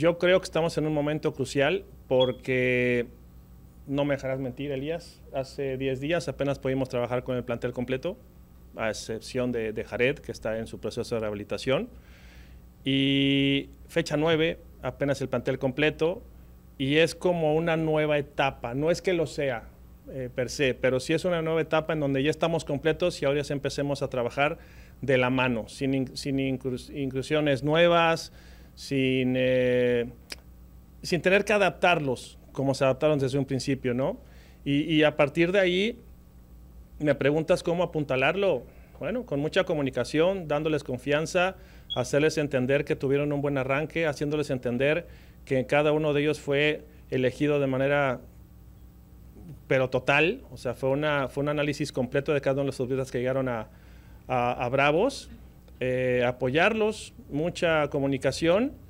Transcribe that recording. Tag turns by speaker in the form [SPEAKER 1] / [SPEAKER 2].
[SPEAKER 1] Yo creo que estamos en un momento crucial porque, no me dejarás mentir, Elías, hace 10 días apenas pudimos trabajar con el plantel completo, a excepción de, Jared, que está en su proceso de rehabilitación. Y fecha 9, apenas el plantel completo, y es como una nueva etapa. No es que lo sea eh, per se, pero sí es una nueva etapa en donde ya estamos completos y ahora ya empecemos a trabajar de la mano, sin, sin inclusiones nuevas, sin, eh, sin tener que adaptarlos como se adaptaron desde un principio, ¿no? Y, y, a partir de ahí, me preguntas cómo apuntalarlo. Bueno, con mucha comunicación, dándoles confianza, hacerles entender que tuvieron un buen arranque, haciéndoles entender que cada uno de ellos fue elegido de manera, pero total, o sea, fue, una, fue un análisis completo de cada uno de los atletas que llegaron a, a Bravos eh, apoyarlos, mucha comunicación